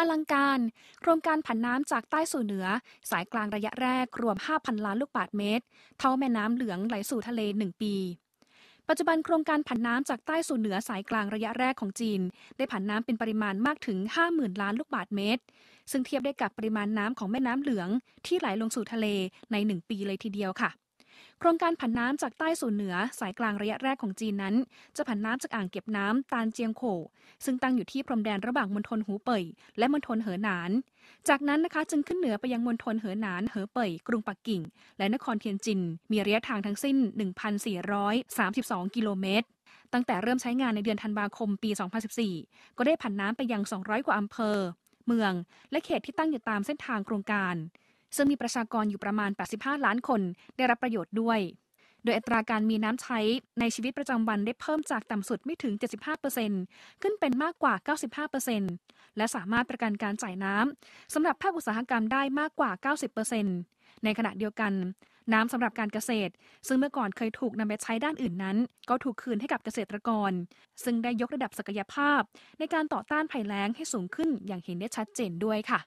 อลังการโครงการผันน้ำจากใต้สู่เหนือ สายกลางระยะแรกรวม 5,000 ล้านลูกบาศก์เมตร เท่าแม่น้ำเหลืองไหลสู่ทะเล 1 ปี ปัจจุบันโครงการผันน้ำจากใต้สู่เหนือสายกลางระยะแรกของจีน ได้ผันน้ำเป็นปริมาณมากถึง 50,000 ล้านลูกบาศก์เมตร ซึ่งเทียบได้กับปริมาณน้ำของแม่น้ำเหลืองที่ไหลลงสู่ทะเลใน 1 ปีเลยทีเดียวค่ะโครงการผันน้ำจากใต้สู่เหนือสายกลางระยะแรกของจีนนั้น จะผันน้ำจากอ่างเก็บน้ำตานเจียงโขซึ่งตั้งอยู่ที่พรมแดนระหว่างมณฑลหูเป่ยและมณฑลเหอหนาน จากนั้นนะคะจึงขึ้นเหนือไปยังมณฑลเหอหนานเหอเป่ยกรุงปักกิ่ง และนครเทียนจินมีระยะทางทั้งสิ้น1,432กิโลเมตรตั้งแต่เริ่มใช้งานในเดือนธันวาคมปี2014ก็ได้ผันน้ำไปยัง 200 กว่าอำเภอ เมืองและเขตที่ตั้งอยู่ตามเส้นทางโครงการซึ่งมีประชากรอยู่ประมาณ 85 ล้านคนได้รับประโยชน์ด้วย โดยอัตราการมีน้ำใช้ในชีวิตประจำวันได้เพิ่มจากต่ำสุดไม่ถึง 75%ขึ้นเป็นมากกว่า 95%และสามารถประกันการจ่ายน้ำสำหรับภาคอุตสาหกรรมได้มากกว่า 90%ในขณะเดียวกัน น้ำสำหรับการเกษตร ซึ่งเมื่อก่อนเคยถูกนำไปใช้ด้านอื่นนั้น ก็ถูกคืนให้กับเกษตรกร ซึ่งได้ยกระดับศักยภาพ ในการต่อต้านภัยแล้งให้สูงขึ้นอย่างเห็นได้ชัดเจนด้วยค่ะ